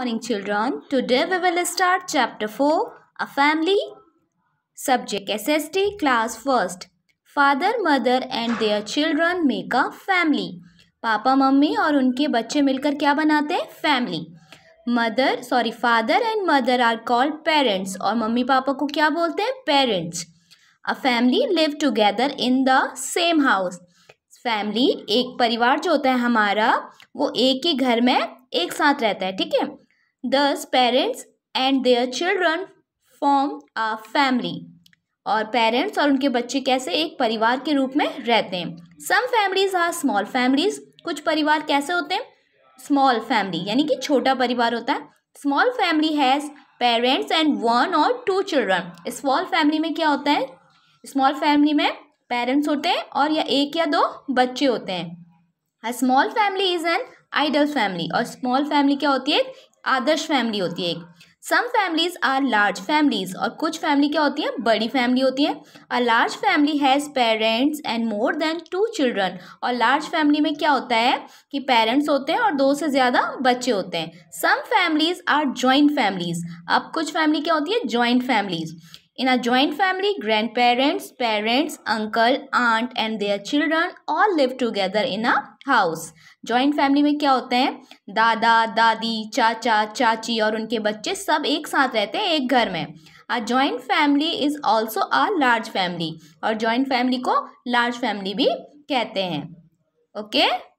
morning children. Today we will start chapter 4, A Family. Subject SST class first. Father, mother and their children make a family. पापा मम्मी और उनके बच्चे मिलकर क्या बनाते हैं family mother sorry father and mother are called parents और मम्मी पापा को क्या बोलते हैं parents a family live together in the same house family एक परिवार जो होता है हमारा वो एक ही घर में एक साथ रहता है ठीक है दस parents and their children form a family और पेरेंट्स और उनके बच्चे कैसे एक परिवार के रूप में रहते हैं some families are small families कुछ परिवार कैसे होते हैं स्मॉल फैमिली यानी कि छोटा परिवार होता है small family has parents and one और टू चिल्ड्रन स्मॉल फैमिली में क्या होता है स्मॉल फैमिली में पेरेंट्स होते हैं और या एक या दो बच्चे होते हैं small family is an ideal family और स्मॉल फैमिली क्या होती है आदर्श फैमिली होती है एक some families are large families और कुछ फैमिली क्या होती है बड़ी फैमिली होती है a large family has parents and more than two children और लार्ज फैमिली में क्या होता है कि पेरेंट्स होते हैं और दो से ज़्यादा बच्चे होते हैं some families are joint families अब कुछ फैमिली क्या होती है joint families In a joint family, grandparents, parents, uncle, aunt and their children all live together in a house. Joint family में क्या होते हैं दादा दादी चाचा चाची और उनके बच्चे सब एक साथ रहते हैं एक घर में a joint family is also a large family और जॉइंट फैमिली को लार्ज फैमिली भी कहते हैं ओके okay?